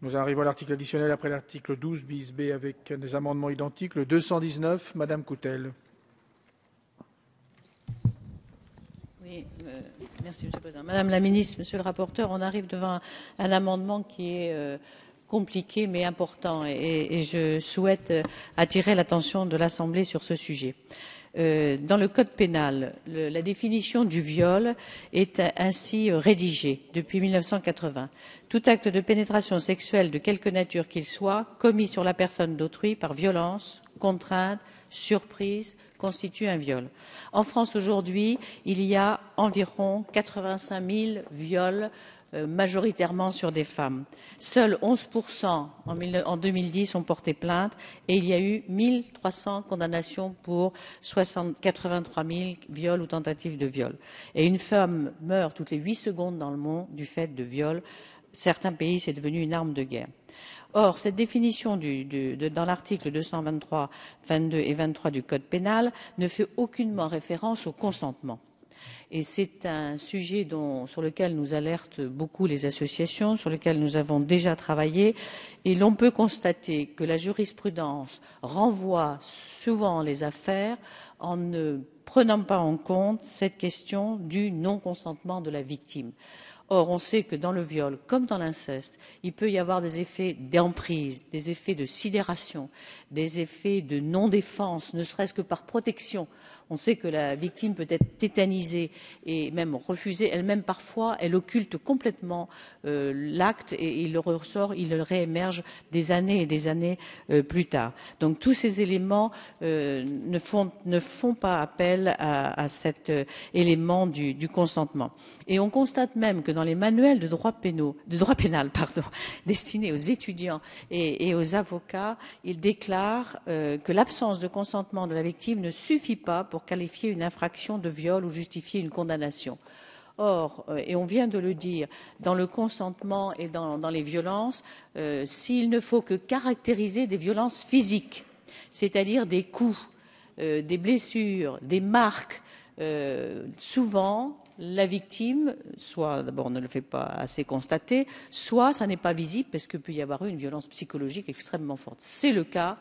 Nous arrivons à l'article additionnel après l'article 12 bis B avec des amendements identiques. Le 219, Madame Coutel. Oui, euh, merci, Monsieur le Président. Madame la Ministre, Monsieur le rapporteur, on arrive devant un, amendement qui est euh, compliqué mais important et, je souhaite euh, attirer l'attention de l'Assemblée sur ce sujet. dans le Code pénal, la définition du viol est ainsi rédigée depuis 1980 tout acte de pénétration sexuelle de quelque nature qu'il soit commis sur la personne d'autrui par violence, contrainte, surprise constitue un viol. En France aujourd'hui, il y a environ 85 000 viols euh, majoritairement sur des femmes. Seuls 11% en, 2010 ont porté plainte et il y a eu 1300 condamnations pour 60, 83 000 viols ou tentatives de viol. Et une femme meurt toutes les 8 secondes dans le monde du fait de viols certains pays, c'est devenu une arme de guerre. Or, cette définition dans l'article 223, 22 et 23 du Code pénal ne fait aucunement référence au consentement. Et c'est un sujet sur lequel nous alertent beaucoup les associations, sur lequel nous avons déjà travaillé. Et l'on peut constater que la jurisprudence renvoie souvent les affaires en ne prenant pas en compte cette question du non-consentement de la victime. Or, on sait que dans le viol, comme dans l'inceste, il peut y avoir des effets d'emprise, des effets de sidération, des effets de non-défense, ne serait-ce que par protection. On sait que la victime peut être tétanisée et même refusée elle-même parfois. Elle occulte complètement euh, l'acte et il ressort, il réémerge des années et des années euh, plus tard. Donc tous ces éléments euh, ne, font, pas appel à, cet élément du, consentement. Et on constate même que dans les manuels de droit, de droit pénal destinés aux étudiants et, aux avocats, il déclare euh, que l'absence de consentement de la victime ne suffit pas pour qualifier une infraction de viol ou justifier une condamnation. Or, euh, et on vient de le dire, dans le consentement et dans, les violences, euh, s'il ne faut que caractériser des violences physiques, c'est-à-dire des coups, des blessures, des marques, souvent la victime, soit d'abord ne le fait pas assez constater, soit ça n'est pas visible parce qu'il peut y avoir eu une violence psychologique extrêmement forte. C'est le cas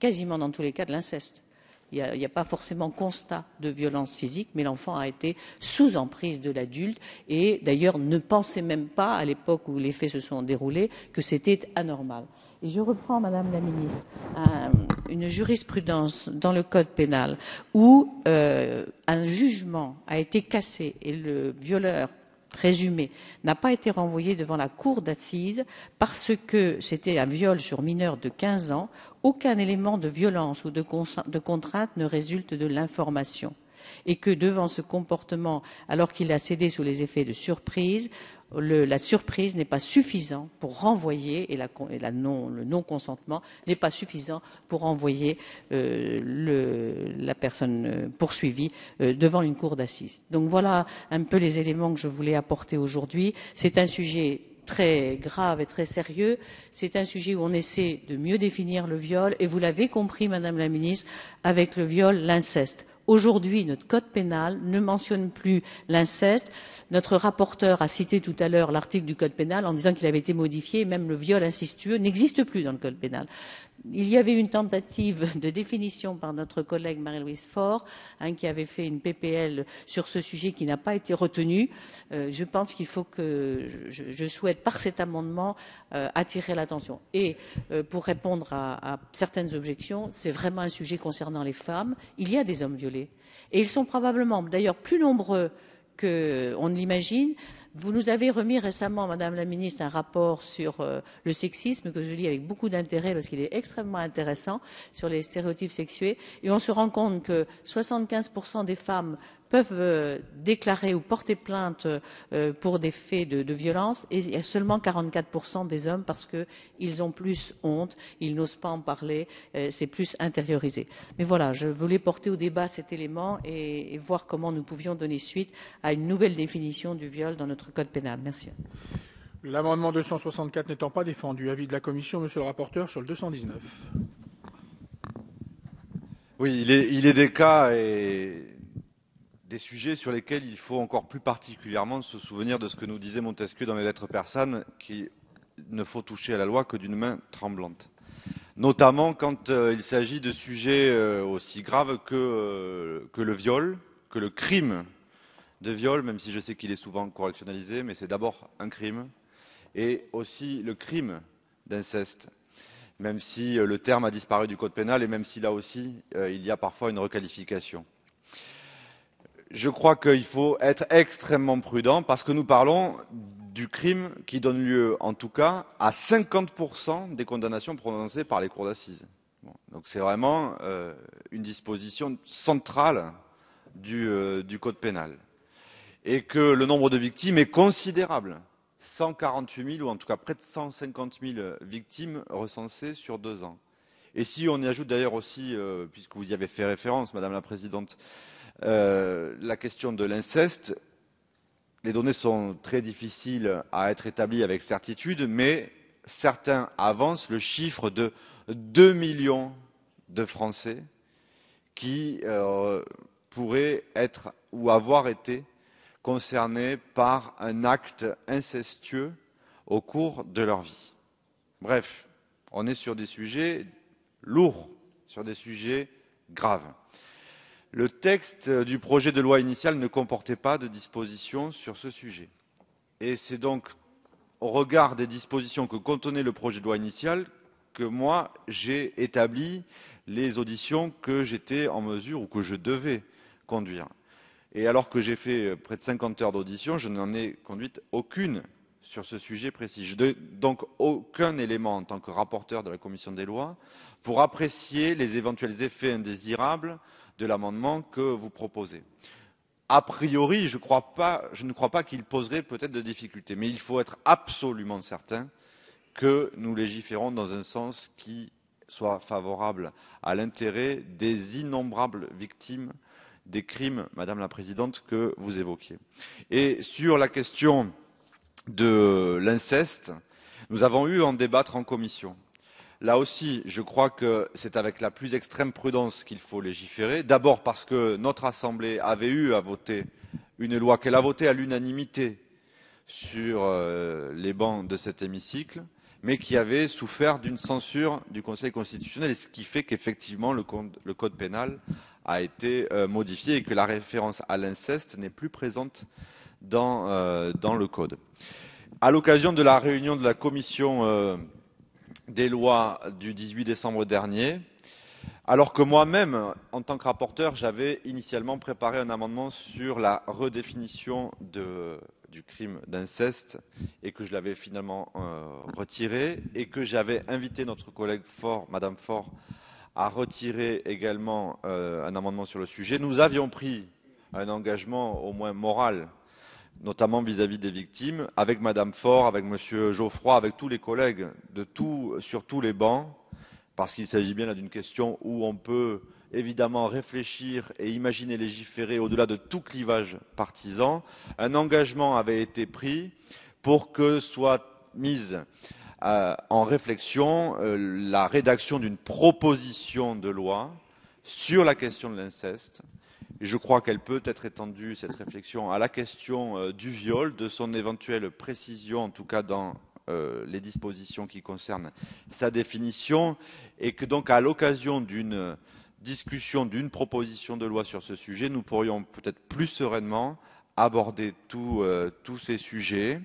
quasiment dans tous les cas de l'inceste. Il n'y a, a, pas forcément constat de violence physique, mais l'enfant a été sous emprise de l'adulte et d'ailleurs ne pensait même pas à l'époque où les faits se sont déroulés que c'était anormal je reprends, Madame la Ministre, euh, une jurisprudence dans le Code pénal où euh, un jugement a été cassé et le violeur présumé n'a pas été renvoyé devant la cour d'assises parce que c'était un viol sur mineur de 15 ans, aucun élément de violence ou de contrainte ne résulte de l'information et que devant ce comportement, alors qu'il a cédé sous les effets de surprise, la surprise n'est pas suffisante pour renvoyer, et, le non-consentement n'est pas suffisant pour renvoyer euh, la personne euh, poursuivie euh, devant une cour d'assises. Donc voilà un peu les éléments que je voulais apporter aujourd'hui. C'est un sujet très grave et très sérieux. C'est un sujet où on essaie de mieux définir le viol, et vous l'avez compris, Madame la Ministre, avec le viol, l'inceste Aujourd'hui, notre code pénal ne mentionne plus l'inceste. Notre rapporteur a cité tout à l'heure l'article du code pénal en disant qu'il avait été modifié. Même le viol incestueux n'existe plus dans le code pénal il y avait une tentative de définition par notre collègue Marie-Louise Faure, hein, qui avait fait une PPL sur ce sujet qui n'a pas été retenue. Euh, je pense qu'il faut que je, souhaite par cet amendement euh, attirer l'attention. Et euh, pour répondre à certaines objections, c'est vraiment un sujet concernant les femmes. Il y a des hommes violés et ils sont probablement d'ailleurs plus nombreux qu'on ne l'imagine. Vous nous avez remis récemment, Madame la Ministre, un rapport sur euh, le sexisme que je lis avec beaucoup d'intérêt parce qu'il est extrêmement intéressant sur les stéréotypes sexués. Et on se rend compte que 75% des femmes peuvent euh, déclarer ou porter plainte euh, pour des faits de, violence et il y a seulement 44% des hommes parce qu'ils ont plus honte, ils n'osent pas en parler, euh, c'est plus intériorisé. Mais voilà, je voulais porter au débat cet élément et, voir comment nous pouvions donner suite à une nouvelle définition du viol dans notre code pénal. Merci. L'amendement 264 n'étant pas défendu, avis de la commission, monsieur le rapporteur, sur le 219. Oui, il est, il est des cas, et des sujets sur lesquels il faut encore plus particulièrement se souvenir de ce que nous disait Montesquieu dans les lettres persanes, qu'il ne faut toucher à la loi que d'une main tremblante. Notamment quand euh, il s'agit de sujets euh, aussi graves euh, que le viol, que le crime de viol, même si je sais qu'il est souvent correctionnalisé, mais c'est d'abord un crime, et aussi le crime d'inceste, même si le terme a disparu du code pénal et même si là aussi il y a parfois une requalification je crois qu'il faut être extrêmement prudent parce que nous parlons du crime qui donne lieu, en tout cas, à 50% des condamnations prononcées par les cours d'assises. Donc c'est vraiment euh, une disposition centrale euh, du, code pénal. Et que le nombre de victimes est considérable. 148 000, ou en tout cas près de 150 000 victimes recensées sur deux ans. Et si on y ajoute d'ailleurs aussi, euh, puisque vous y avez fait référence, Madame la Présidente, euh, la question de l'inceste, les données sont très difficiles à être établies avec certitude, mais certains avancent le chiffre de 2 millions de Français qui euh, pourraient être ou avoir été concernés par un acte incestueux au cours de leur vie. Bref, on est sur des sujets lourds, sur des sujets graves. Le texte euh, du projet de loi initial ne comportait pas de disposition sur ce sujet. Et c'est donc au regard des dispositions que contenait le projet de loi initial que moi j'ai établi les auditions que j'étais en mesure ou que je devais conduire. Et alors que j'ai fait euh, près de 50 heures d'audition, je n'en ai conduite aucune sur ce sujet précis. Je n'ai donc aucun élément en tant que rapporteur de la commission des lois pour apprécier les éventuels effets indésirables de l'amendement que vous proposez. A priori, je, ne crois pas qu'il poserait peut-être de difficultés, mais il faut être absolument certain que nous légiférons dans un sens qui soit favorable à l'intérêt des innombrables victimes des crimes, Madame la Présidente, que vous évoquiez. Et sur la question de l'inceste, nous avons eu à en débattre en commission. Là aussi, je crois que c'est avec la plus extrême prudence qu'il faut légiférer. D'abord parce que notre Assemblée avait eu à voter une loi qu'elle a votée à l'unanimité sur euh, les bancs de cet hémicycle, mais qui avait souffert d'une censure du Conseil constitutionnel, ce qui fait qu'effectivement le code, pénal a été euh, modifié et que la référence à l'inceste n'est plus présente dans, euh, dans, le code. À l'occasion de la réunion de la commission des lois du 18 décembre dernier, alors que moi-même, en tant que rapporteur, j'avais initialement préparé un amendement sur la redéfinition du crime d'inceste et que je l'avais finalement euh, retiré et que j'avais invité notre collègue Fort, Madame Fort, à retirer également euh, un amendement sur le sujet. Nous avions pris un engagement au moins moral notamment vis-à-vis des victimes, avec Madame Faure, avec Monsieur Geoffroy, avec tous les collègues de sur tous les bancs, parce qu'il s'agit bien là d'une question où on peut évidemment réfléchir et imaginer légiférer au-delà de tout clivage partisan. Un engagement avait été pris pour que soit mise euh, en réflexion euh, la rédaction d'une proposition de loi sur la question de l'inceste je crois qu'elle peut être étendue, cette réflexion, à la question euh, du viol, de son éventuelle précision, en tout cas dans euh, les dispositions qui concernent sa définition, et que donc à l'occasion d'une discussion, d'une proposition de loi sur ce sujet, nous pourrions peut-être plus sereinement aborder euh, tous ces sujets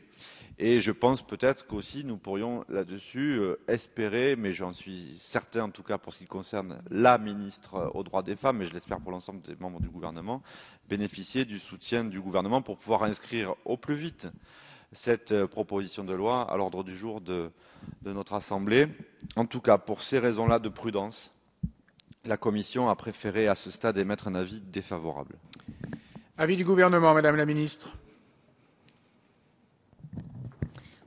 et je pense peut-être qu'aussi nous pourrions là-dessus euh, espérer, mais j'en suis certain en tout cas pour ce qui concerne la ministre euh, aux droits des femmes, et je l'espère pour l'ensemble des membres du gouvernement, bénéficier du soutien du gouvernement pour pouvoir inscrire au plus vite cette euh, proposition de loi à l'ordre du jour de, de, notre Assemblée. En tout cas, pour ces raisons-là de prudence, la Commission a préféré à ce stade émettre un avis défavorable. Avis du gouvernement, Madame la Ministre.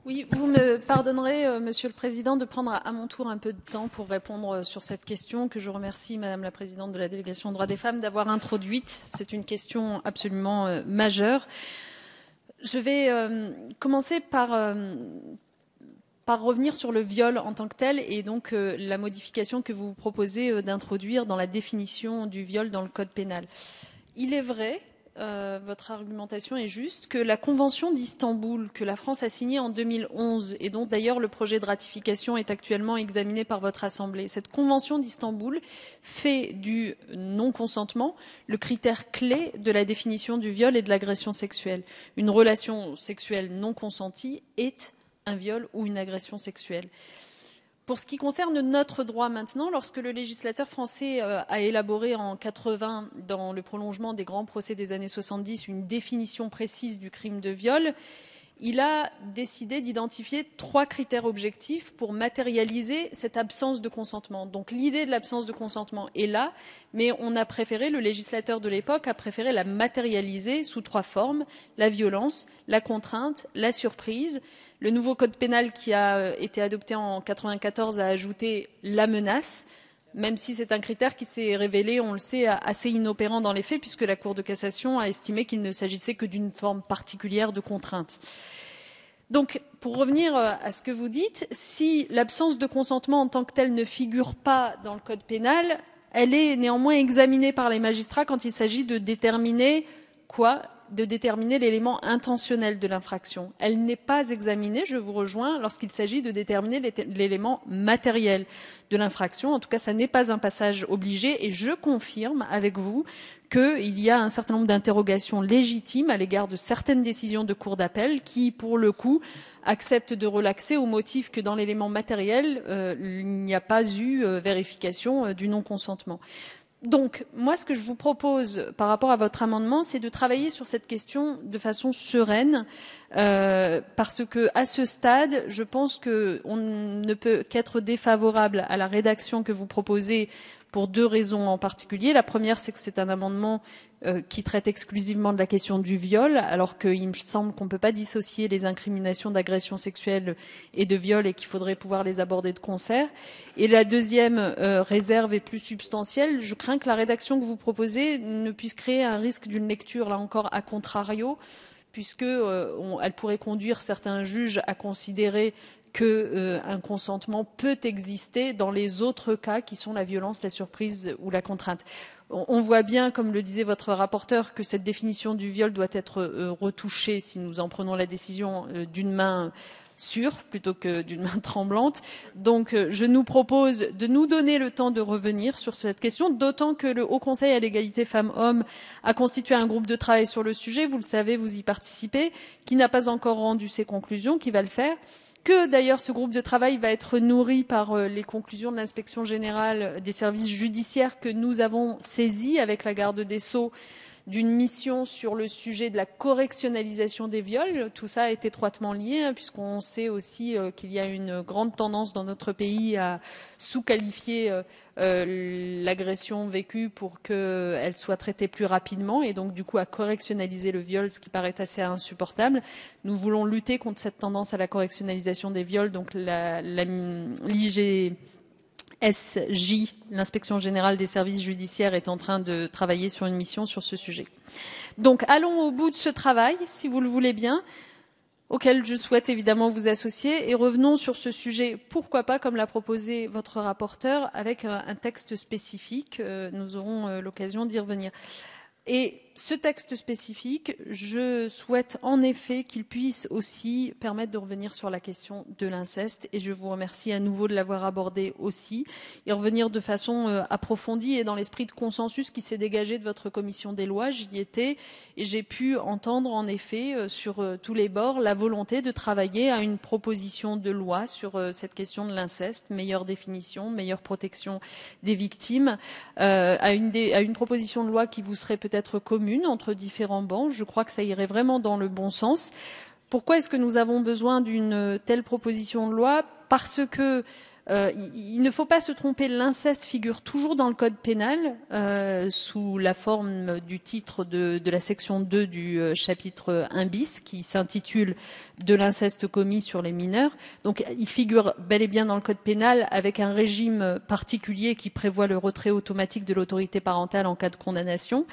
Oui, vous me pardonnerez, euh, Monsieur le Président, de prendre à mon tour un peu de temps pour répondre euh, sur cette question que je remercie Madame la Présidente de la délégation des droits des femmes d'avoir introduite. C'est une question absolument euh, majeure. Je vais commencer par, par revenir sur le viol en tant que tel et donc la modification que vous proposez d'introduire dans la définition du viol dans le code pénal. Il est vrai euh, votre argumentation est juste, que la Convention d'Istanbul, que la France a signée en 2011, et dont d'ailleurs le projet de ratification est actuellement examiné par votre Assemblée, cette Convention d'Istanbul fait du non-consentement le critère clé de la définition du viol et de l'agression sexuelle. Une relation sexuelle non consentie est un viol ou une agression sexuelle. Pour ce qui concerne notre droit maintenant, lorsque le législateur français euh, a élaboré en 80, dans le prolongement des grands procès des années 70, une définition précise du crime de viol, il a décidé d'identifier trois critères objectifs pour matérialiser cette absence de consentement. Donc l'idée de l'absence de consentement est là, mais on a préféré, le législateur de l'époque a préféré la matérialiser sous trois formes, la violence, la contrainte, la surprise. Le nouveau code pénal qui a été adopté en 1994 a ajouté la menace même si c'est un critère qui s'est révélé, on le sait, assez inopérant dans les faits, puisque la Cour de cassation a estimé qu'il ne s'agissait que d'une forme particulière de contrainte. Donc, pour revenir euh, à ce que vous dites, si l'absence de consentement en tant que telle ne figure pas dans le code pénal, elle est néanmoins examinée par les magistrats quand il s'agit de déterminer quoi de déterminer l'élément intentionnel de l'infraction. Elle n'est pas examinée, je vous rejoins, lorsqu'il s'agit de déterminer l'élément matériel de l'infraction. En tout cas, ça n'est pas un passage obligé et je confirme avec vous qu'il y a un certain nombre d'interrogations légitimes à l'égard de certaines décisions de cour d'appel qui, pour le coup, acceptent de relaxer au motif que dans l'élément matériel, euh, il n'y a pas eu euh, vérification euh, du non-consentement donc, moi, ce que je vous propose par rapport à votre amendement, c'est de travailler sur cette question de façon sereine, euh, parce que à ce stade, je pense qu'on ne peut qu'être défavorable à la rédaction que vous proposez pour deux raisons en particulier. La première, c'est que c'est un amendement euh, qui traite exclusivement de la question du viol, alors qu'il me semble qu'on ne peut pas dissocier les incriminations d'agression sexuelle et de viol et qu'il faudrait pouvoir les aborder de concert. Et la deuxième euh, réserve est plus substantielle. Je crains que la rédaction que vous proposez ne puisse créer un risque d'une lecture, là encore, à contrario puisque euh, elle pourrait conduire certains juges à considérer qu'un euh, consentement peut exister dans les autres cas qui sont la violence, la surprise ou la contrainte on voit bien, comme le disait votre rapporteur, que cette définition du viol doit être euh, retouchée si nous en prenons la décision euh, d'une main sûre plutôt que d'une main tremblante. Donc je nous propose de nous donner le temps de revenir sur cette question, d'autant que le Haut Conseil à l'égalité femmes-hommes a constitué un groupe de travail sur le sujet, vous le savez, vous y participez, qui n'a pas encore rendu ses conclusions, qui va le faire que d'ailleurs ce groupe de travail va être nourri par euh, les conclusions de l'inspection générale des services judiciaires que nous avons saisies avec la garde des sceaux d'une mission sur le sujet de la correctionnalisation des viols. Tout ça est étroitement lié, hein, puisqu'on sait aussi euh, qu'il y a une grande tendance dans notre pays à sous-qualifier euh, euh, l'agression vécue pour qu'elle soit traitée plus rapidement et donc du coup à correctionnaliser le viol, ce qui paraît assez insupportable. Nous voulons lutter contre cette tendance à la correctionnalisation des viols, donc l'IG Sj, l'inspection générale des services judiciaires, est en train de travailler sur une mission sur ce sujet. Donc allons au bout de ce travail, si vous le voulez bien auquel je souhaite évidemment vous associer et revenons sur ce sujet, pourquoi pas, comme l'a proposé votre rapporteur, avec euh, un texte spécifique. Euh, nous aurons euh, l'occasion d'y revenir ce texte spécifique, je souhaite en effet qu'il puisse aussi permettre de revenir sur la question de l'inceste et je vous remercie à nouveau de l'avoir abordé aussi et revenir de façon euh, approfondie et dans l'esprit de consensus qui s'est dégagé de votre commission des lois. J'y étais et j'ai pu entendre en effet euh, sur euh, tous les bords la volonté de travailler à une proposition de loi sur cette question de l'inceste, meilleure définition, meilleure protection des victimes, à, une, à une proposition de loi qui vous serait peut-être commune entre différents bancs. Je crois que ça irait vraiment dans le bon sens. Pourquoi est-ce que nous avons besoin d'une telle proposition de loi Parce que euh, il, ne faut pas se tromper, l'inceste figure toujours dans le code pénal euh, sous la forme du titre de, la section 2 du euh, chapitre 1 bis qui s'intitule de l'inceste commis sur les mineurs. Donc il figure bel et bien dans le code pénal avec un régime particulier qui prévoit le retrait automatique de l'autorité parentale en cas de condamnation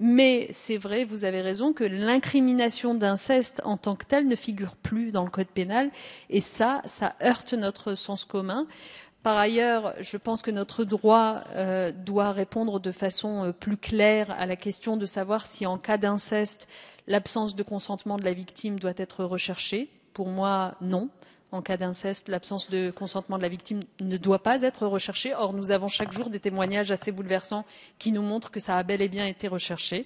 mais c'est vrai, vous avez raison, que l'incrimination d'inceste en tant que telle ne figure plus dans le code pénal. Et ça, ça heurte notre sens commun. Par ailleurs, je pense que notre droit euh, doit répondre de façon euh, plus claire à la question de savoir si, en cas d'inceste, l'absence de consentement de la victime doit être recherchée. Pour moi, non en cas d'inceste, l'absence de consentement de la victime ne doit pas être recherchée. Or, nous avons chaque jour des témoignages assez bouleversants qui nous montrent que ça a bel et bien été recherché.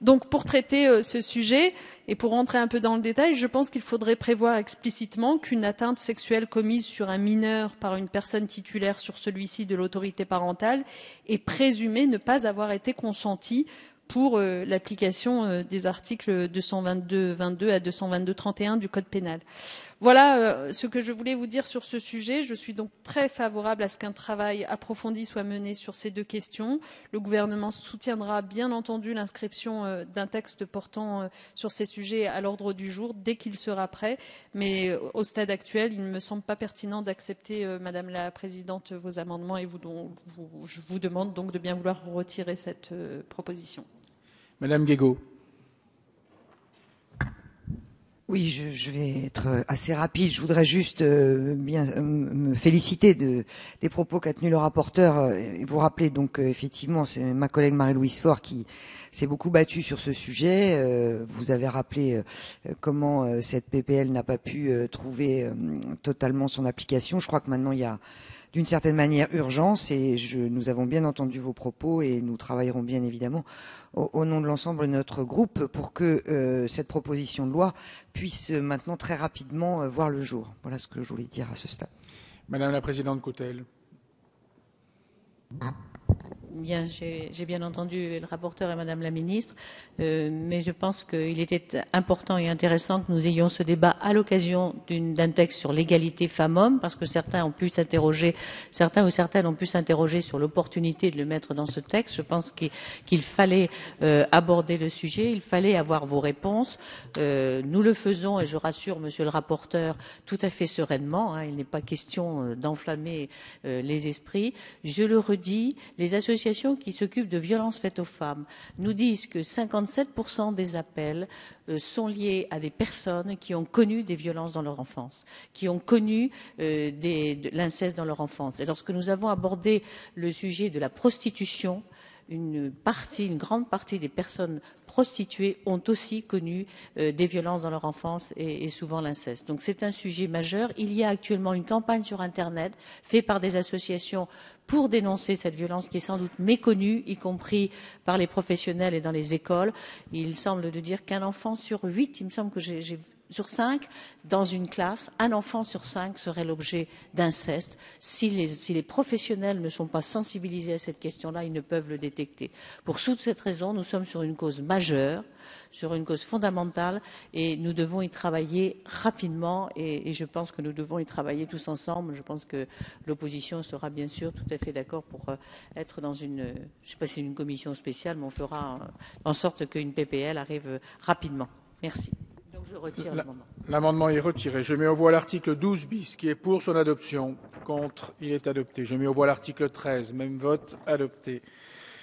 Donc, pour traiter euh, ce sujet et pour rentrer un peu dans le détail, je pense qu'il faudrait prévoir explicitement qu'une atteinte sexuelle commise sur un mineur par une personne titulaire sur celui-ci de l'autorité parentale est présumée ne pas avoir été consentie pour euh, l'application euh, des articles 222-22 à 222-31 du Code pénal. Voilà euh, ce que je voulais vous dire sur ce sujet. Je suis donc très favorable à ce qu'un travail approfondi soit mené sur ces deux questions. Le gouvernement soutiendra bien entendu l'inscription euh, d'un texte portant euh, sur ces sujets à l'ordre du jour dès qu'il sera prêt. Mais au stade actuel, il ne me semble pas pertinent d'accepter, Madame la Présidente, vos amendements et je vous demande donc de bien vouloir retirer cette proposition. Madame Guégaud. Oui, je, vais être euh, assez rapide. Je voudrais juste euh, bien euh, me féliciter de, des propos qu'a tenus le rapporteur. Et vous rappelez donc effectivement, c'est ma collègue Marie-Louise Faure qui s'est beaucoup battue sur ce sujet. vous avez rappelé comment cette PPL n'a pas pu trouver totalement son application. Je crois que maintenant il y a d'une certaine manière urgence et nous avons bien entendu vos propos et nous travaillerons bien évidemment au, nom de l'ensemble de notre groupe pour que euh, cette proposition de loi puisse maintenant très rapidement euh, voir le jour. Voilà ce que je voulais dire à ce stade. Madame la Présidente Cotel. Bien, j'ai bien entendu le rapporteur et Madame la Ministre, euh, mais je pense qu'il était important et intéressant que nous ayons ce débat à l'occasion d'un texte sur l'égalité femmes-hommes, parce que certains ont pu s'interroger, certains ou certaines ont pu s'interroger sur l'opportunité de le mettre dans ce texte. Je pense qu'il fallait euh, aborder le sujet, il fallait avoir vos réponses. Euh, nous le faisons, et je rassure Monsieur le rapporteur, tout à fait sereinement. Hein, il n'est pas question d'enflammer les esprits. Je le redis, les associations associations qui s'occupent de violences faites aux femmes nous disent que 57% des appels euh, sont liés à des personnes qui ont connu des violences dans leur enfance, qui ont connu euh, de l'inceste dans leur enfance. Et lorsque nous avons abordé le sujet de la prostitution, une partie, une grande partie des personnes prostituées ont aussi connu euh, des violences dans leur enfance et, et souvent l'inceste. Donc c'est un sujet majeur. Il y a actuellement une campagne sur Internet faite par des associations pour dénoncer cette violence qui est sans doute méconnue, y compris par les professionnels et dans les écoles. Il semble de dire qu'un enfant sur huit, il me semble que j'ai sur cinq dans une classe, un enfant sur cinq serait l'objet d'inceste. Si, si les, professionnels ne sont pas sensibilisés à cette question-là, ils ne peuvent le détecter. Pour toute cette raison, nous sommes sur une cause majeure, sur une cause fondamentale, et nous devons y travailler rapidement, et, je pense que nous devons y travailler tous ensemble. Je pense que l'opposition sera bien sûr tout à fait d'accord pour euh, être dans une, je sais pas une commission spéciale, mais on fera en sorte qu'une PPL arrive rapidement. Merci je retire l'amendement. L'amendement est retiré. Je mets au voix l'article 12 bis qui est pour son adoption. Contre, il est adopté. Je mets au voix l'article 13, même vote adopté.